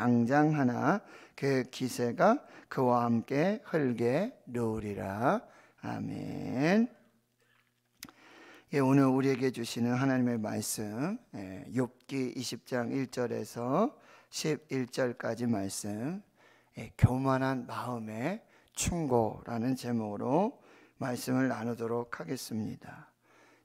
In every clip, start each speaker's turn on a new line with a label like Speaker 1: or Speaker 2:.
Speaker 1: 강장 하나 그 기세가 그와 함께 흙에 놓으리라. 아멘. 예, 오늘 우리에게 주시는 하나님의 말씀 예, 욥기 20장 1절에서 11절까지 말씀 예, 교만한 마음의 충고라는 제목으로 말씀을 나누도록 하겠습니다.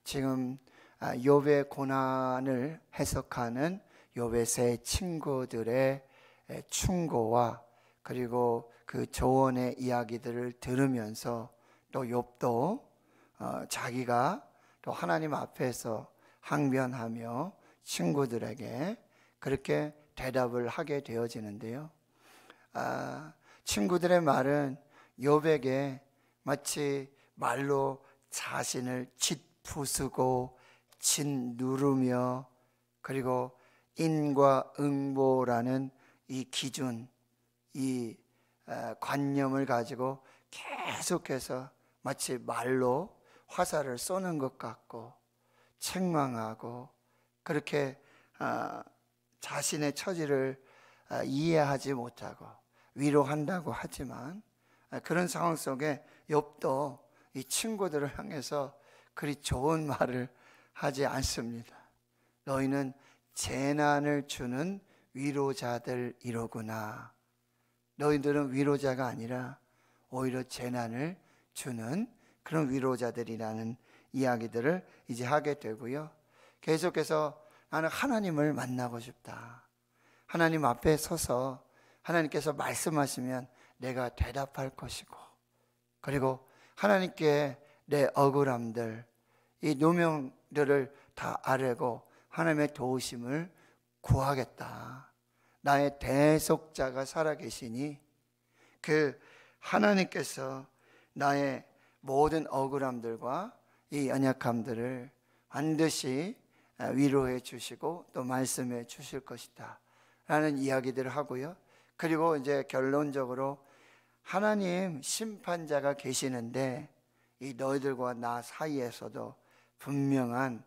Speaker 1: 지금 아, 욥의 고난을 해석하는 욥의 세 친구들의 예, 충고와 그리고 그 조언의 이야기들을 들으면서 또 욥도 어, 자기가 또 하나님 앞에서 항변하며 친구들에게 그렇게 대답을 하게 되어지는데요. 아, 친구들의 말은 욥에게 마치 말로 자신을 짓부수고 짓누르며 그리고 인과응보라는 이 기준, 이 어, 관념을 가지고 계속해서 마치 말로 화살을 쏘는 것 같고 책망하고 그렇게 어, 자신의 처지를 어, 이해하지 못하고 위로한다고 하지만 그런 상황 속에 옆도이 친구들을 향해서 그리 좋은 말을 하지 않습니다. 너희는 재난을 주는 위로자들 이로구나. 너희들은 위로자가 아니라 오히려 재난을 주는 그런 위로자들이라는 이야기들을 이제 하게 되고요. 계속해서 나는 하나님을 만나고 싶다. 하나님 앞에 서서 하나님께서 말씀하시면 내가 대답할 것이고, 그리고 하나님께 내 억울함들, 이 누명들을 다 아뢰고 하나님의 도우심을 구하겠다. 나의 대속자가 살아계시니 그 하나님께서 나의 모든 억울함들과 이 연약함들을 반드시 아, 위로해 주시고 또 말씀해 주실 것이다. 라는 이야기들을 하고요. 그리고 이제 결론적으로 하나님 심판자가 계시는데 이 너희들과 나 사이에서도 분명한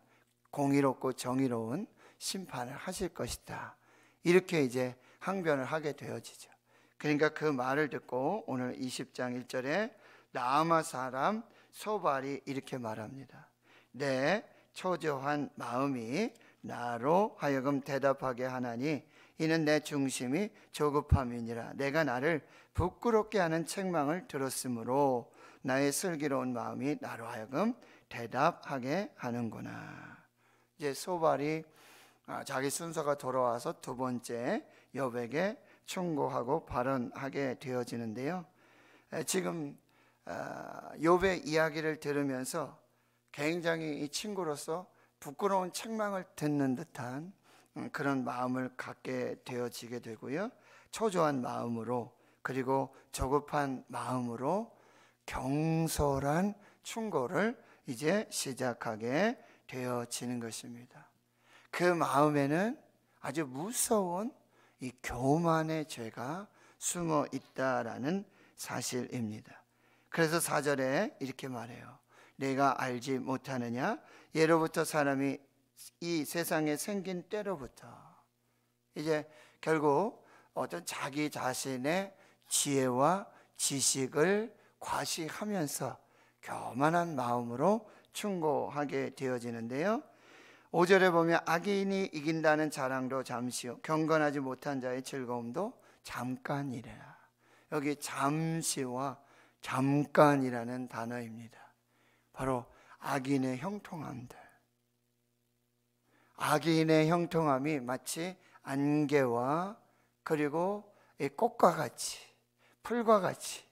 Speaker 1: 공의롭고 정의로운 심판을 하실 것이다. 이렇게 이제 항변을 하게 되어지죠. 그러니까 그 말을 듣고 오늘 20장 1절에 나아마 사람 소발이 이렇게 말합니다. 내 초조한 마음이 나로 하여금 대답하게 하나니 이는 내 중심이 조급함이니라 내가 나를 부끄럽게 하는 책망을 들었으므로 나의 슬기로운 마음이 나로 하여금 대답하게 하는구나. 이제 소발이 아, 자기 순서가 돌아와서 두 번째 여백에 충고하고 발언하게 되어지는데요. 지금 여백 아, 이야기를 들으면서 굉장히 이 친구로서 부끄러운 책망을 듣는 듯한 음, 그런 마음을 갖게 되어지게 되고요. 초조한 마음으로 그리고 조급한 마음으로 경솔한 충고를 이제 시작하게 되어지는 것입니다. 그 마음에는 아주 무서운 이 교만의 죄가 숨어 있다라는 사실입니다. 그래서 4절에 이렇게 말해요. 내가 알지 못하느냐? 예로부터 사람이 이 세상에 생긴 때로부터 이제 결국 어떤 자기 자신의 지혜와 지식을 과시하면서 교만한 마음으로 충고하게 되어지는데요. 5절에 보면 악인이 이긴다는 자랑도 잠시요 경건하지 못한 자의 즐거움도 잠깐이래요 여기 잠시와 잠깐이라는 단어입니다 바로 악인의 형통함들 악인의 형통함이 마치 안개와 그리고 꽃과 같이 풀과 같이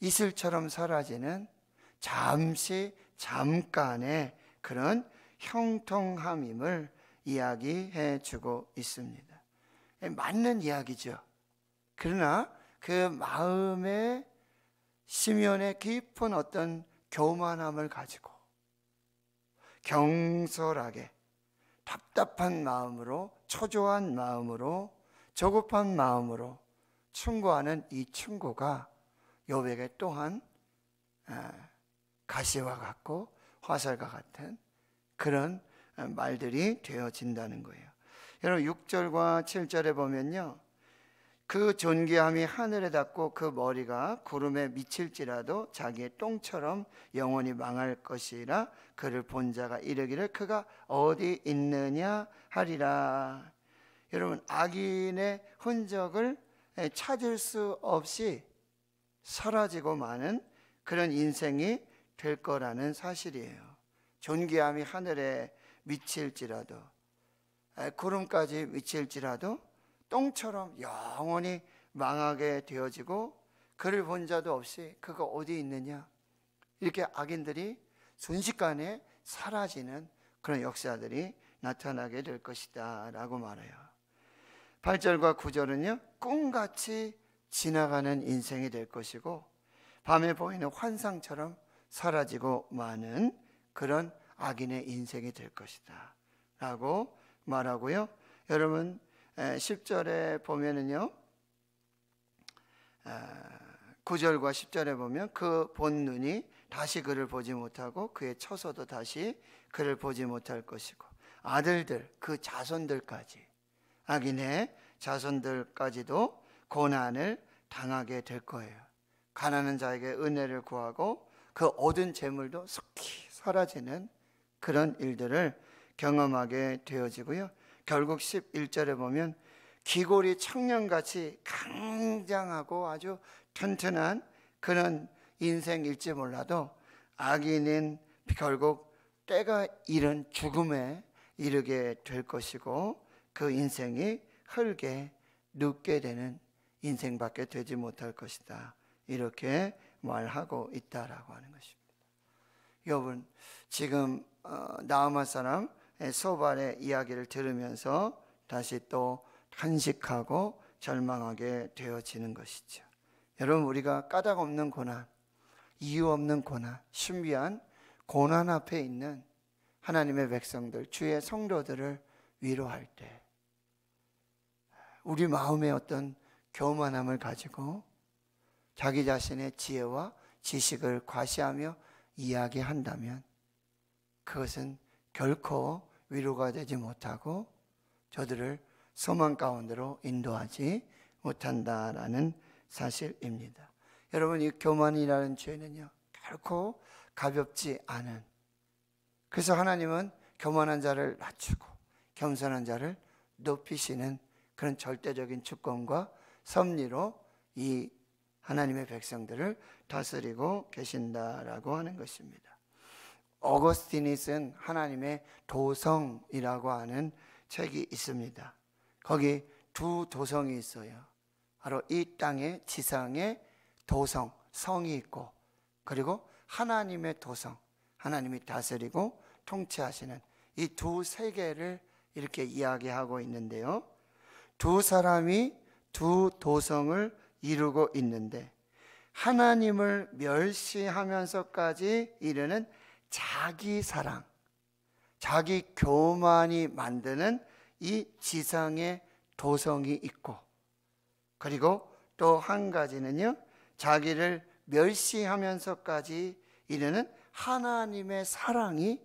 Speaker 1: 이슬처럼 사라지는 잠시 잠깐의 그런 형통함임을 이야기해 주고 있습니다. 예, 맞는 이야기죠. 그러나 그 마음의 심연의 깊은 어떤 교만함을 가지고 경솔하게 답답한 마음으로 초조한 마음으로 조급한 마음으로 충고하는 이 충고가 요백에 또한 아, 가시와 같고 화살과 같은 그런 어, 말들이 되어진다는 거예요. 여러분 6절과 7절에 보면요. 그 존귀함이 하늘에 닿고 그 머리가 구름에 미칠지라도 자기의 똥처럼 영원히 망할 것이라 그를 본 자가 이르기를 그가 어디 있느냐 하리라. 여러분 악인의 흔적을 찾을 수 없이 사라지고 마는 그런 인생이 될 거라는 사실이에요. 존귀함이 하늘에 미칠지라도 구름까지 미칠지라도 똥처럼 영원히 망하게 되어지고 그를 본 자도 없이 그가 어디 있느냐 이렇게 악인들이 순식간에 사라지는 그런 역사들이 나타나게 될 것이다 라고 말해요 8절과 9절은요 꿈같이 지나가는 인생이 될 것이고 밤에 보이는 환상처럼 사라지고 마는 그런 악인의 인생이 될 것이다. 라고 말하고요. 여러분, 10절에 보면은요, 9절과 10절에 보면 그 본 눈이 다시 그를 보지 못하고 그의 처서도 다시 그를 보지 못할 것이고 아들들, 그 자손들까지 악인의 자손들까지도 고난을 당하게 될 거예요. 가난한 자에게 은혜를 구하고 그 얻은 재물도 속히 사라지는 그런 일들을 경험하게 되어지고요. 결국 11절에 보면 기골이 청년같이 강장하고 아주 튼튼한 그런 인생일지 몰라도 악인은 결국 때가 이른 죽음에 이르게 될 것이고 그 인생이 흙에 눕게 되는 인생밖에 되지 못할 것이다. 이렇게 말하고 있다라고 하는 것입니다. 여러분 지금 어, 나아마 사람 소발의 이야기를 들으면서 다시 또 탄식하고 절망하게 되어지는 것이죠. 여러분 우리가 까닭 없는 고난, 이유 없는 고난, 신비한 고난 앞에 있는 하나님의 백성들, 주의 성도들을 위로할 때 우리 마음의 어떤 교만함을 가지고 자기 자신의 지혜와 지식을 과시하며 이야기한다면 그것은 결코 위로가 되지 못하고 저들을 소망 가운데로 인도하지 못한다라는 사실입니다. 여러분, 이 교만이라는 죄는요, 결코 가볍지 않은. 그래서 하나님은 교만한 자를 낮추고 겸손한 자를 높이시는 그런 절대적인 주권과 섭리로 이 하나님의 백성들을 다스리고 계신다라고 하는 것입니다. 어거스틴이 쓴 하나님의 도성이라고 하는 책이 있습니다. 거기 두 도성이 있어요. 바로 이 땅의 지상의 도성, 성이 있고 그리고 하나님의 도성, 하나님이 다스리고 통치하시는 이 두 세계를 이렇게 이야기하고 있는데요. 두 사람이 두 도성을 이루고 있는데 하나님을 멸시하면서까지 이르는 자기 사랑, 자기 교만이 만드는 이 지상의 도성이 있고 그리고 또 한 가지는요 자기를 멸시하면서까지 이르는 하나님의 사랑이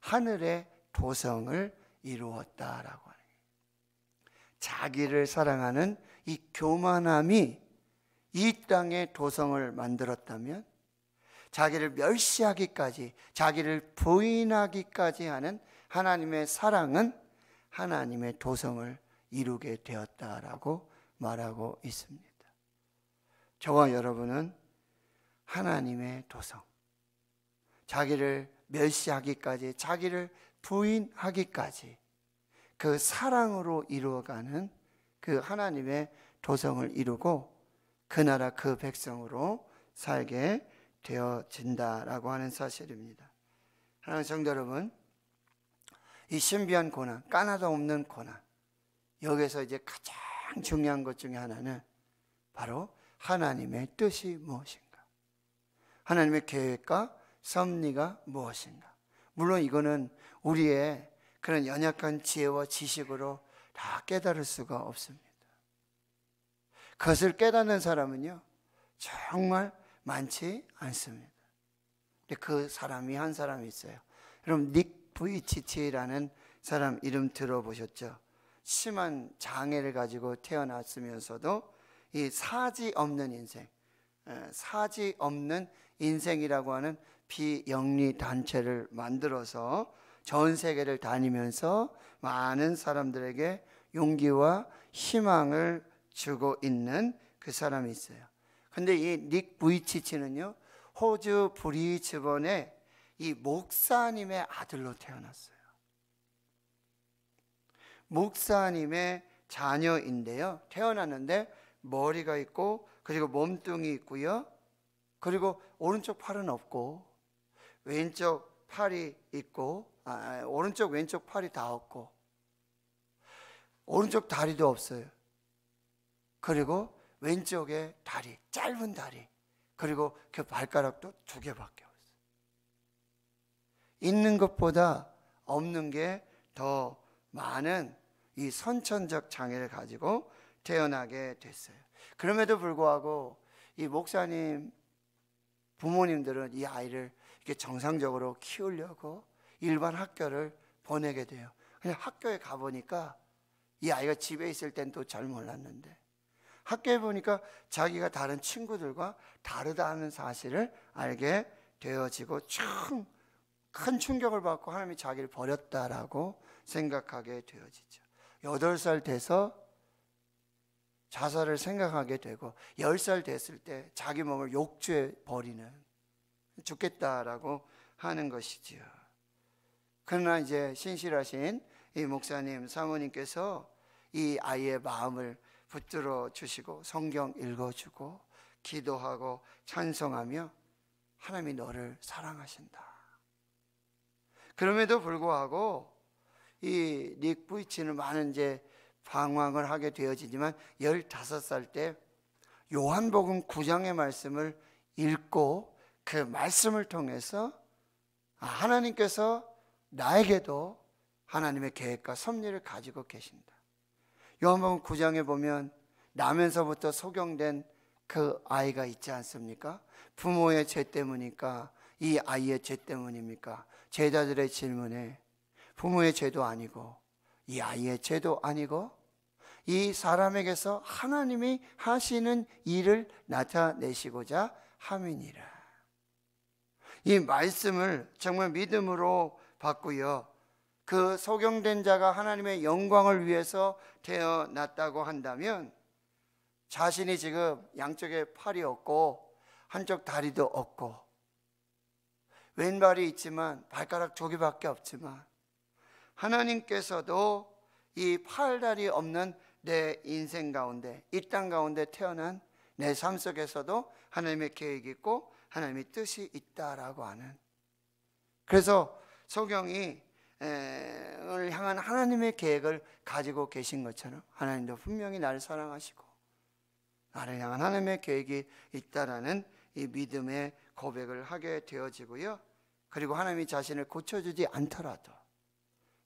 Speaker 1: 하늘의 도성을 이루었다라고 하는 자기를 사랑하는 이 교만함이 이 땅의 도성을 만들었다면 자기를 멸시하기까지 자기를 부인하기까지 하는 하나님의 사랑은 하나님의 도성을 이루게 되었다라고 말하고 있습니다. 저와 여러분은 하나님의 도성, 자기를 멸시하기까지, 자기를 부인하기까지 그 사랑으로 이루어가는 그 하나님의 도성을 이루고 그 나라 그 백성으로 살게 되어진다라고 하는 사실입니다. 하나님 성도 여러분, 이 신비한 고난, 까나도 없는 고난, 여기서 이제 가장 중요한 것 중에 하나는 바로 하나님의 뜻이 무엇인가? 하나님의 계획과 섭리가 무엇인가? 물론 이거는 우리의 그런 연약한 지혜와 지식으로 다 깨달을 수가 없습니다. 그것을 깨닫는 사람은요, 정말 많지 않습니다. 근데 그 사람이 한 사람이 있어요. 여러닉 VTT라는 사람 이름 들어보셨죠? 심한 장애를 가지고 태어났으면서도 이 사지 없는 인생, 예, 사지 없는 인생이라고 하는 비영리 단체를 만들어서 전 세계를 다니면서 많은 사람들에게 용기와 희망을 주고 있는 그 사람이 있어요. 근데 이 닉 부이치치는요, 호주 브리즈번에 이 목사님의 아들로 태어났어요. 목사님의 자녀인데요. 태어났는데 머리가 있고 그리고 몸뚱이 있고요. 그리고 오른쪽 팔은 없고 왼쪽 팔이 있고 아, 오른쪽 왼쪽 팔이 다 없고 오른쪽 다리도 없어요. 그리고 왼쪽에 다리 짧은 다리 그리고 그 발가락도 두 개밖에 없어요. 있는 것보다 없는 게 더 많은 이 선천적 장애를 가지고 태어나게 됐어요. 그럼에도 불구하고 이 목사님 부모님들은 이 아이를 이게 정상적으로 키우려고 일반 학교를 보내게 돼요. 그냥 학교에 가보니까 이 아이가 집에 있을 땐 또 잘 몰랐는데 학교에 보니까 자기가 다른 친구들과 다르다는 사실을 알게 되어지고 참큰 충격을 받고 하나님이 자기를 버렸다라고 생각하게 되어지죠. 8살 돼서 자살을 생각하게 되고 1살 됐을 때 자기 몸을 욕조에 버리는 죽겠다라고 하는 것이지요. 그러나 이제 신실하신 이 목사님 사모님께서 이 아이의 마음을 붙들어 주시고 성경 읽어주고 기도하고 찬송하며 하나님이 너를 사랑하신다. 그럼에도 불구하고 이 닉 부이치는 많은 이제 방황을 하게 되어지지만 15살 때 요한복음 9장의 말씀을 읽고 그 말씀을 통해서 아, 하나님께서 나에게도 하나님의 계획과 섭리를 가지고 계신다. 요한복음 9장에 보면 나면서부터 소경된 그 아이가 있지 않습니까? 부모의 죄 때문이니까 이 아이의 죄 때문입니까? 제자들의 질문에 부모의 죄도 아니고 이 아이의 죄도 아니고 이 사람에게서 하나님이 하시는 일을 나타내시고자 함이니라. 이 말씀을 정말 믿음으로 받고요. 그 소경된 자가 하나님의 영광을 위해서 태어났다고 한다면 자신이 지금 양쪽에 팔이 없고 한쪽 다리도 없고 왼발이 있지만 발가락 조개밖에 없지만 하나님께서도 이 팔다리 없는 내 인생 가운데 이 땅 가운데 태어난 내 삶 속에서도 하나님의 계획이 있고 하나님의 뜻이 있다라고 하는 그래서 성경이 을 향한 하나님의 계획을 가지고 계신 것처럼 하나님도 분명히 나를 사랑하시고 나를 향한 하나님의 계획이 있다라는 이 믿음의 고백을 하게 되어지고요. 그리고 하나님이 자신을 고쳐주지 않더라도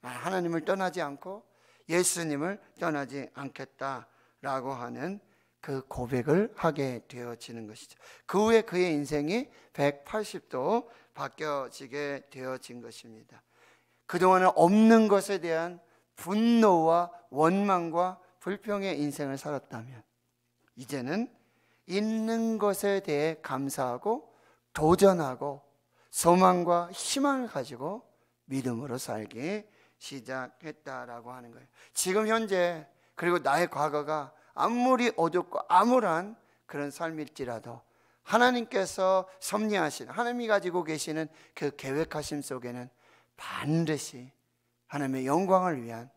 Speaker 1: 하나님을 떠나지 않고 예수님을 떠나지 않겠다라고 하는 그 고백을 하게 되어지는 것이죠. 그 후에 그의 인생이 180도 바뀌어지게 되어진 것입니다. 그동안은 없는 것에 대한 분노와 원망과 불평의 인생을 살았다면 이제는 있는 것에 대해 감사하고 도전하고 소망과 희망을 가지고 믿음으로 살기 시작했다라고 하는 거예요. 지금 현재 그리고 나의 과거가 아무리 어둡고 암울한 그런 삶일지라도 하나님께서 섭리하신 하나님이 가지고 계시는 그 계획하심 속에는 반드시 하나님의 영광을 위한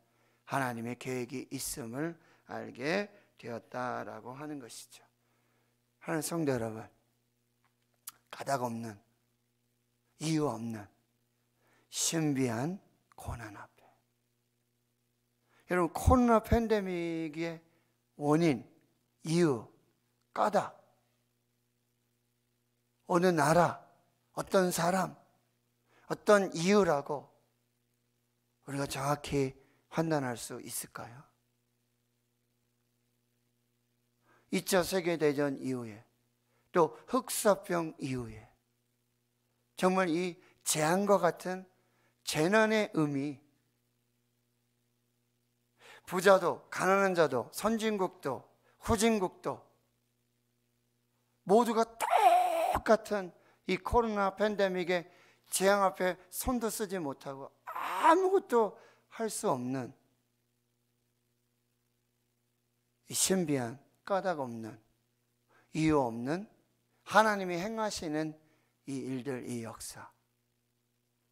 Speaker 1: 하나님의 계획이 있음을 알게 되었다라고 하는 것이죠. 하나님 성도 여러분, 가닥 없는 이유 없는 신비한 고난 앞에 여러분 코로나 팬데믹에 원인, 이유, 까다. 어느 나라, 어떤 사람, 어떤 이유라고 우리가 정확히 판단할 수 있을까요? 2차 세계대전 이후에 또 흑사병 이후에 정말 이 재앙과 같은 재난의 의미 부자도 가난한 자도 선진국도 후진국도 모두가 똑같은 이 코로나 팬데믹의 재앙 앞에 손도 쓰지 못하고 아무것도 할 수 없는 이 신비한 까닭 없는 이유 없는 하나님이 행하시는 이 일들 이 역사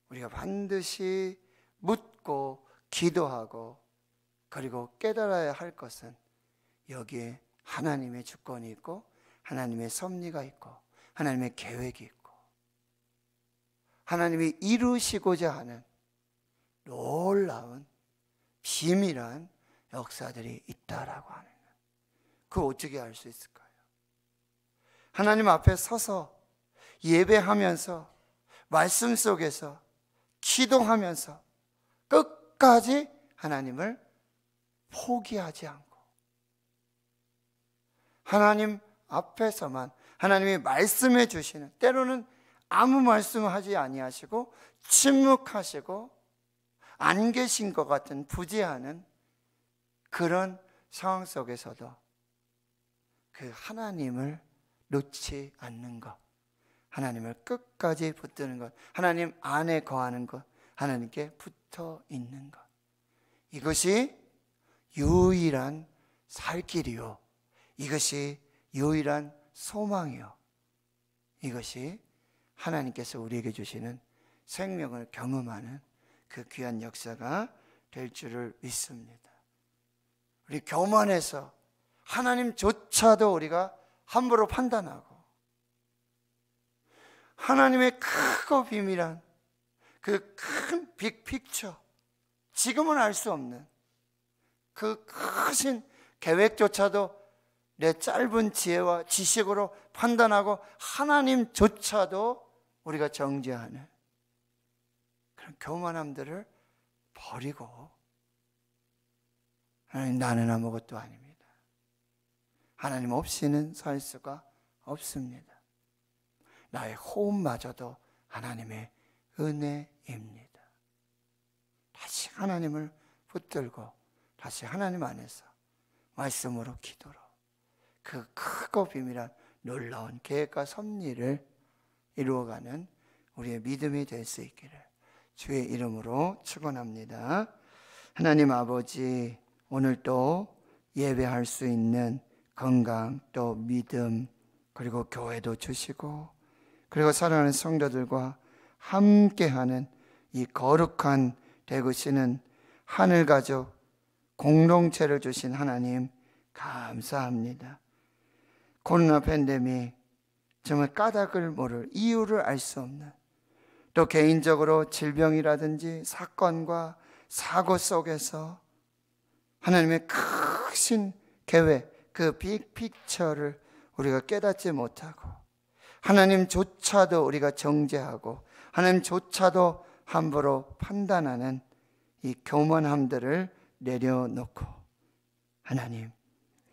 Speaker 1: 우리가 반드시 묻고 기도하고 그리고 깨달아야 할 것은 여기에 하나님의 주권이 있고 하나님의 섭리가 있고 하나님의 계획이 있고 하나님이 이루시고자 하는 놀라운 비밀한 역사들이 있다라고 하는 그 어떻게 알 수 있을까요? 하나님 앞에 서서 예배하면서 말씀 속에서 기도하면서 끝까지 하나님을 포기하지 않고 하나님 앞에서만 하나님이 말씀해 주시는 때로는 아무 말씀하지 아니하시고 침묵하시고 안 계신 것 같은 부재하는 그런 상황 속에서도 그 하나님을 놓지 않는 것, 하나님을 끝까지 붙드는 것, 하나님 안에 거하는 것, 하나님께 붙어 있는 것. 이것이 유일한 살 길이요. 이것이 유일한 소망이요. 이것이 하나님께서 우리에게 주시는 생명을 경험하는 그 귀한 역사가 될 줄을 믿습니다. 우리 교만해서 하나님조차도 우리가 함부로 판단하고 하나님의 크고 비밀한 그 큰 빅픽처 지금은 알 수 없는 그 크신 계획조차도 내 짧은 지혜와 지식으로 판단하고 하나님조차도 우리가 정죄하는 그런 교만함들을 버리고 하나님 나는 아무것도 아닙니다. 하나님 없이는 살 수가 없습니다. 나의 호흡마저도 하나님의 은혜입니다. 다시 하나님을 붙들고 다시 하나님 안에서 말씀으로 기도로 그 크고 비밀한 놀라운 계획과 섭리를 이루어가는 우리의 믿음이 될 수 있기를 주의 이름으로 축원합니다. 하나님 아버지 오늘도 예배할 수 있는 건강 또 믿음 그리고 교회도 주시고 그리고 사랑하는 성도들과 함께하는 이 거룩한 되고 시는 하늘 가족 공동체를 주신 하나님 감사합니다. 코로나 팬데믹 정말 까닭을 모를 이유를 알 수 없는 또 개인적으로 질병이라든지 사건과 사고 속에서 하나님의 크신 계획 그 빅픽처를 우리가 깨닫지 못하고 하나님조차도 우리가 정죄하고 하나님조차도 함부로 판단하는 이 교만함들을 내려놓고 하나님,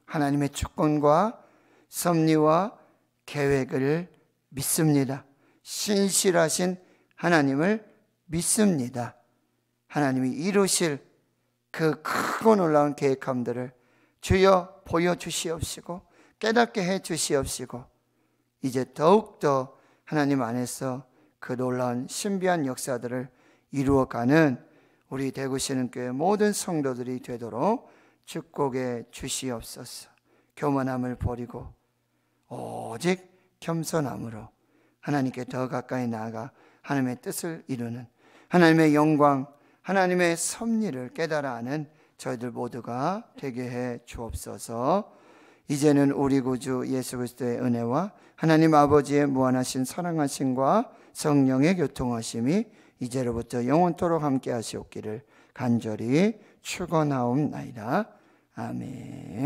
Speaker 1: 하나님의 주권과 섭리와 계획을 믿습니다. 신실하신 하나님을 믿습니다. 하나님이 이루실 그 크고 놀라운 계획함들을 주여 보여주시옵시고 깨닫게 해 주시옵시고 이제 더욱더 하나님 안에서 그 놀라운 신비한 역사들을 이루어가는 우리 대구시는교회 모든 성도들이 되도록 축복해 주시옵소서. 교만함을 버리고 오직 겸손함으로 하나님께 더 가까이 나아가 하나님의 뜻을 이루는 하나님의 영광, 하나님의 섭리를 깨달아 아는 저희들 모두가 되게 해 주옵소서. 이제는 우리 구주 예수 그리스도의 은혜와 하나님 아버지의 무한하신 사랑하심과 성령의 교통하심이 이제로부터 영원토록 함께 하시옵기를 간절히 축원하옵나이다. 아멘.